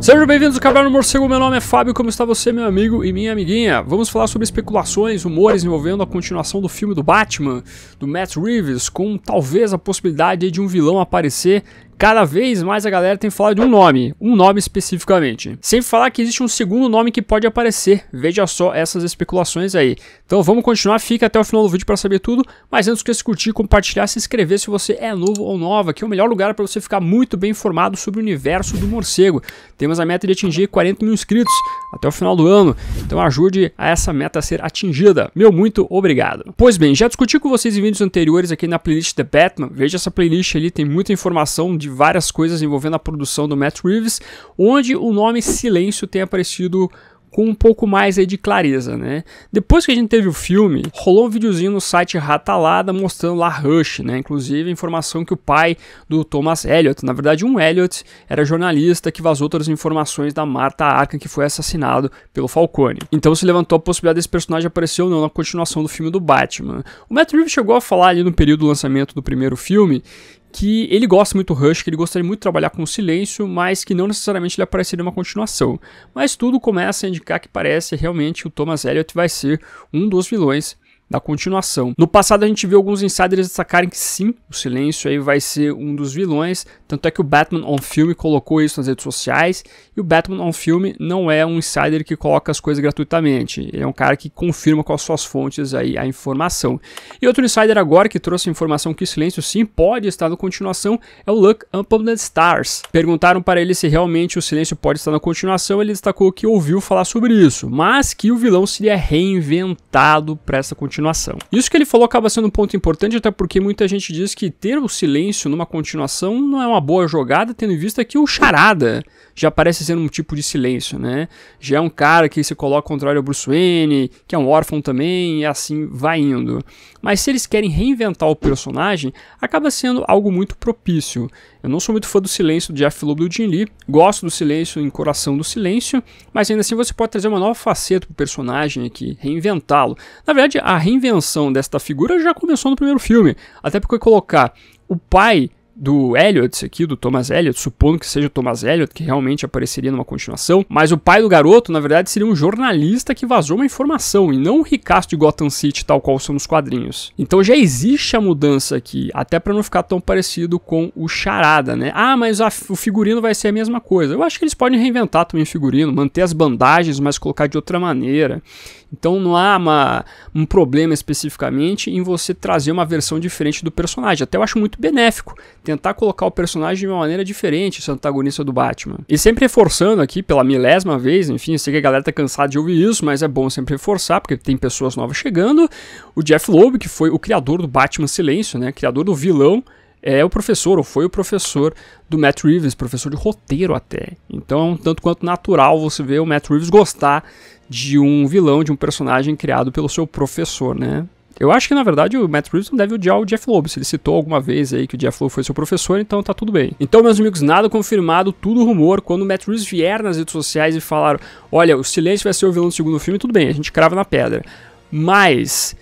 Sejam bem-vindos ao Caverna do Morcego, meu nome é Fábio, como está você, meu amigo e minha amiguinha? Vamos falar sobre especulações, rumores envolvendo a continuação do filme do Batman, do Matt Reeves, com talvez a possibilidade de um vilão aparecer cada vez mais a galera tem falado de um nome, um nome especificamente. Sem falar que existe um segundo nome que pode aparecer, veja só essas especulações aí. Então vamos continuar, fica até o final do vídeo para saber tudo, mas antes que se curtir, compartilhar, se inscrever se você é novo ou nova, que é o melhor lugar para você ficar muito bem informado sobre o universo do morcego. Temos a meta de atingir 40 mil inscritos até o final do ano, então ajude a essa meta a ser atingida. Meu muito obrigado. Pois bem, já discuti com vocês em vídeos anteriores aqui na playlist The Batman, veja essa playlist ali, tem muita informação de de várias coisas envolvendo a produção do Matt Reeves, onde o nome Silêncio tem aparecido com um pouco mais de clareza, né? Depois que a gente teve o filme, rolou um videozinho no site Ratalada mostrando lá Rush, né? Inclusive a informação que o pai do Thomas Elliot, na verdade um Elliot, era jornalista que vazou todas as informações da Marta Arkham que foi assassinado pelo Falcone. Então se levantou a possibilidade desse personagem aparecer ou não na continuação do filme do Batman. O Matt Reeves chegou a falar ali no período do lançamento do primeiro filme que ele gosta muito do Rush, que ele gostaria muito de trabalhar com o silêncio, mas que não necessariamente ele apareceria uma continuação. Mas tudo começa a indicar que parece realmente o Thomas Elliot vai ser um dos vilões da continuação. No passado a gente viu alguns insiders destacarem que sim, o silêncio aí vai ser um dos vilões, tanto é que o Batman on Film colocou isso nas redes sociais, e o Batman on Film não é um insider que coloca as coisas gratuitamente, ele é um cara que confirma com as suas fontes aí a informação. E outro insider agora que trouxe a informação que o silêncio sim pode estar na continuação é o Luck Upon the Stars. Perguntaram para ele se realmente o silêncio pode estar na continuação, ele destacou que ouviu falar sobre isso, mas que o vilão seria reinventado para essa continuação continuação. Isso que ele falou acaba sendo um ponto importante, até porque muita gente diz que ter o silêncio numa continuação não é uma boa jogada, tendo em vista que o Charada já parece ser um tipo de silêncio, né? Já é um cara que se coloca contrário ao Bruce Wayne, que é um órfão também, e assim vai indo. Mas se eles querem reinventar o personagem, acaba sendo algo muito propício. Eu não sou muito fã do silêncio de Jeff Loeb do Lee, gosto do silêncio em Coração do Silêncio, mas ainda assim você pode trazer uma nova faceta pro personagem aqui, reinventá-lo. Na verdade, a reinvenção desta figura já começou no primeiro filme, até porque colocar o pai do Elliot aqui, do Thomas Elliot, supondo que seja o Thomas Elliot, que realmente apareceria numa continuação, mas o pai do garoto, na verdade, seria um jornalista que vazou uma informação, e não o ricaço de Gotham City, tal qual são os quadrinhos. Então já existe a mudança aqui, até para não ficar tão parecido com o Charada, né? Ah, mas a, o figurino vai ser a mesma coisa. Eu acho que eles podem reinventar também o figurino, manter as bandagens, mas colocar de outra maneira. Então não há uma, um problema especificamente em você trazer uma versão diferente do personagem. Até eu acho muito benéfico tentar colocar o personagem de uma maneira diferente, esse antagonista do Batman. E sempre reforçando aqui, pela milésima vez, enfim, eu sei que a galera tá cansada de ouvir isso, mas é bom sempre reforçar, porque tem pessoas novas chegando. O Jeff Loeb, que foi o criador do Batman Silêncio, né, criador do vilão, é o professor, ou foi o professor do Matt Reeves, professor de roteiro até. Então, tanto quanto natural você ver o Matt Reeves gostar de um vilão, de um personagem criado pelo seu professor, né? Eu acho que, na verdade, o Matt Reeves não deve odiar o Jeff Loeb. Se ele citou alguma vez aí que o Jeff Loeb foi seu professor, então tá tudo bem. Então, meus amigos, nada confirmado, tudo rumor. Quando o Matt Reeves vier nas redes sociais e falar, olha, o silêncio vai ser o vilão do segundo filme, tudo bem, a gente crava na pedra. Mas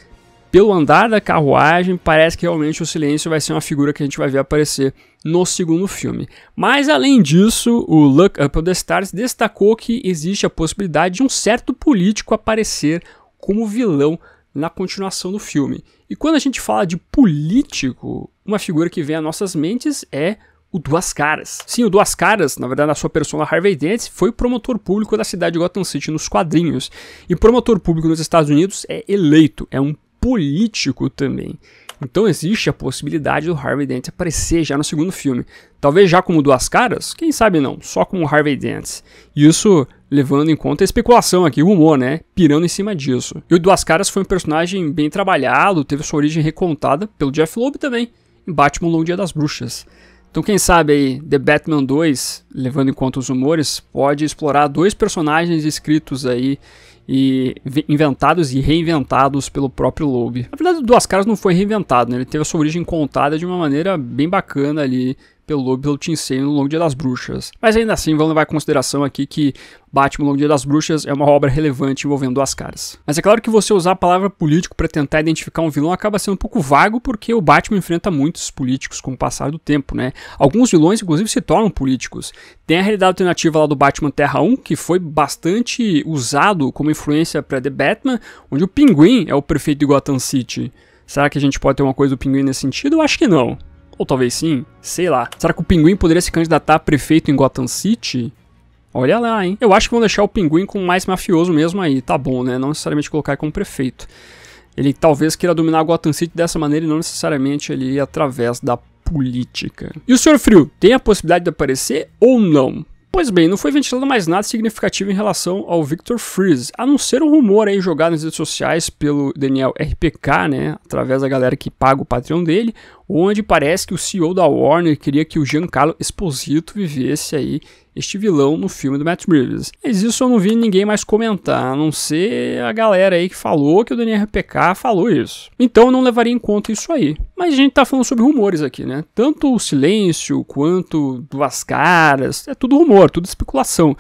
pelo andar da carruagem, parece que realmente o silêncio vai ser uma figura que a gente vai ver aparecer no segundo filme. Mas além disso, o Look Up the Stars destacou que existe a possibilidade de um certo político aparecer como vilão na continuação do filme. E quando a gente fala de político, uma figura que vem às nossas mentes é o Duas Caras. Sim, o Duas Caras, na verdade, na sua persona Harvey Dent, foi promotor público da cidade de Gotham City nos quadrinhos. E promotor público nos Estados Unidos é eleito, é um político também. Então existe a possibilidade do Harvey Dent aparecer já no segundo filme. Talvez já como Duas Caras, quem sabe não, só como Harvey Dent. E isso levando em conta a especulação aqui, o humor, né? Pirando em cima disso. E o Duas Caras foi um personagem bem trabalhado, teve sua origem recontada pelo Jeff Loeb também, em Batman Long Dia das Bruxas. Então, quem sabe aí, The Batman 2, levando em conta os humores, pode explorar dois personagens escritos aí e inventados e reinventados pelo próprio Loeb. Na verdade, o Duas Caras não foi reinventado, né? Ele teve a sua origem contada de uma maneira bem bacana ali pelo Lobo e pelo Tinsei no Longo Dia das Bruxas. Mas ainda assim, vamos levar em consideração aqui que Batman Longo Dia das Bruxas é uma obra relevante envolvendo duas caras. Mas é claro que você usar a palavra político para tentar identificar um vilão acaba sendo um pouco vago, porque o Batman enfrenta muitos políticos com o passar do tempo, né? Alguns vilões, inclusive, se tornam políticos. Tem a realidade alternativa lá do Batman Terra 1, que foi bastante usado como influência para The Batman, onde o Pinguim é o prefeito de Gotham City. Será que a gente pode ter uma coisa do Pinguim nesse sentido? Eu acho que não. Ou talvez sim, sei lá. Será que o Pinguim poderia se candidatar a prefeito em Gotham City? Olha lá, hein? Eu acho que vão deixar o Pinguim com mais mafioso mesmo aí, tá bom, né? Não necessariamente colocar ele como prefeito. Ele talvez queira dominar Gotham City dessa maneira e não necessariamente ele através da política. E o Sr. Frio, tem a possibilidade de aparecer ou não? Pois bem, não foi ventilado mais nada significativo em relação ao Victor Freeze, a não ser um rumor aí jogado nas redes sociais pelo Daniel RPK, né, através da galera que paga o Patreon dele, onde parece que o CEO da Warner queria que o Giancarlo Esposito vivesse aí este vilão no filme do Matt Reeves. Mas isso eu não vi ninguém mais comentar, a não ser a galera aí que falou que o Daniel RPK falou isso. Então eu não levaria em conta isso aí. Mas a gente tá falando sobre rumores aqui, né? Tanto o silêncio quanto duas caras, é tudo rumor, tudo especulação.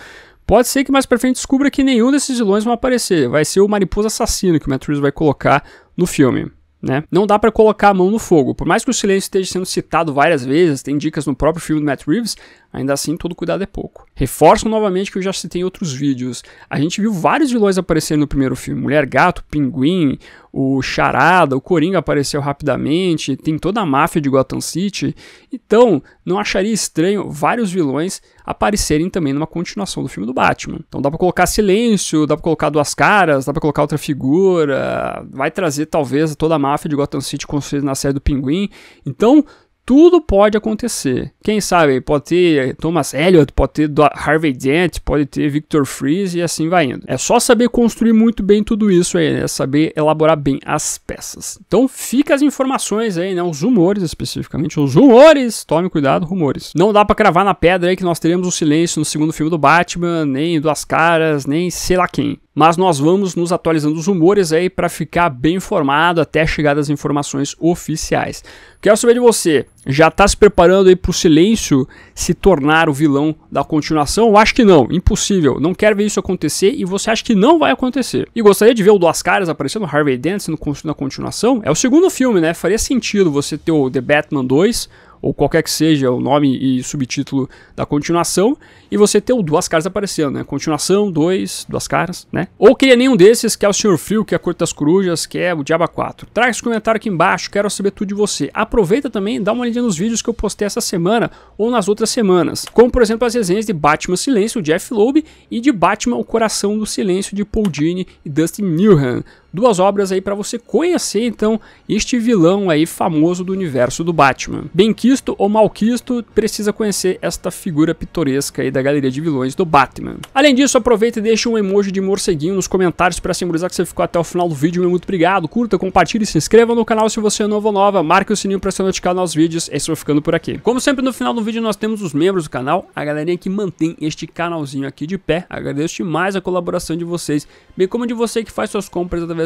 Pode ser que mais pra frente descubra que nenhum desses vilões vão aparecer. Vai ser o Mariposa Assassino que o Matt Reeves vai colocar no filme. Né? Não dá para colocar a mão no fogo. Por mais que o silêncio esteja sendo citado várias vezes, tem dicas no próprio filme do Matt Reeves, Ainda assim, todo cuidado é pouco. Reforço novamente que eu já citei em outros vídeos. A gente viu vários vilões aparecerem no primeiro filme: Mulher Gato, Pinguim, o Charada, o Coringa apareceu rapidamente, tem toda a máfia de Gotham City. Então, não acharia estranho vários vilões aparecerem também numa continuação do filme do Batman. Então dá para colocar silêncio, dá para colocar duas caras, dá para colocar outra figura, vai trazer talvez toda a máfia de Gotham City construída na série do Pinguim. Então, tudo pode acontecer. Quem sabe, pode ter eh, Thomas Elliott, pode ter Harvey Dent, pode ter Victor Freeze e assim vai indo. É só saber construir muito bem tudo isso aí, né? Saber elaborar bem as peças. Então fica as informações aí, né? Os rumores especificamente, os rumores, tome cuidado, rumores. Não dá para cravar na pedra aí que nós teremos o silêncio no segundo filme do Batman, nem do Caras, nem sei lá quem mas nós vamos nos atualizando os rumores aí para ficar bem informado até chegar das informações oficiais. Quero saber de você, já está se preparando aí para o silêncio se tornar o vilão da continuação? Eu acho que não, impossível. Não quero ver isso acontecer e você acha que não vai acontecer. E gostaria de ver o Duas Caras aparecendo, Harvey Dent sendo construído na continuação? É o segundo filme, né? Faria sentido você ter o The Batman 2, ou qualquer que seja o nome e subtítulo da continuação, e você ter duas caras aparecendo, né? Continuação, dois, duas caras, né? Ou queria nenhum desses, que é o Sr. Frio, que é a Corte das Corujas, que é o Diaba 4. Traga esse comentário aqui embaixo, quero saber tudo de você. Aproveita também e dá uma olhada nos vídeos que eu postei essa semana ou nas outras semanas, como por exemplo as resenhas de Batman Silêncio, Jeff Loeb, e de Batman O Coração do Silêncio, de Paul Dini e Dustin Newham duas obras aí para você conhecer então este vilão aí famoso do universo do Batman. Benquisto ou Malquisto precisa conhecer esta figura pitoresca aí da galeria de vilões do Batman. Além disso, aproveita e deixa um emoji de morceguinho nos comentários para simbolizar que você ficou até o final do vídeo. muito obrigado. Curta, compartilhe, se inscreva no canal se você é novo ou nova. Marque o sininho para ser notificado nos vídeos. Esse vai ficando por aqui. Como sempre no final do vídeo nós temos os membros do canal, a galerinha que mantém este canalzinho aqui de pé. Agradeço demais a colaboração de vocês, bem como de você que faz suas compras através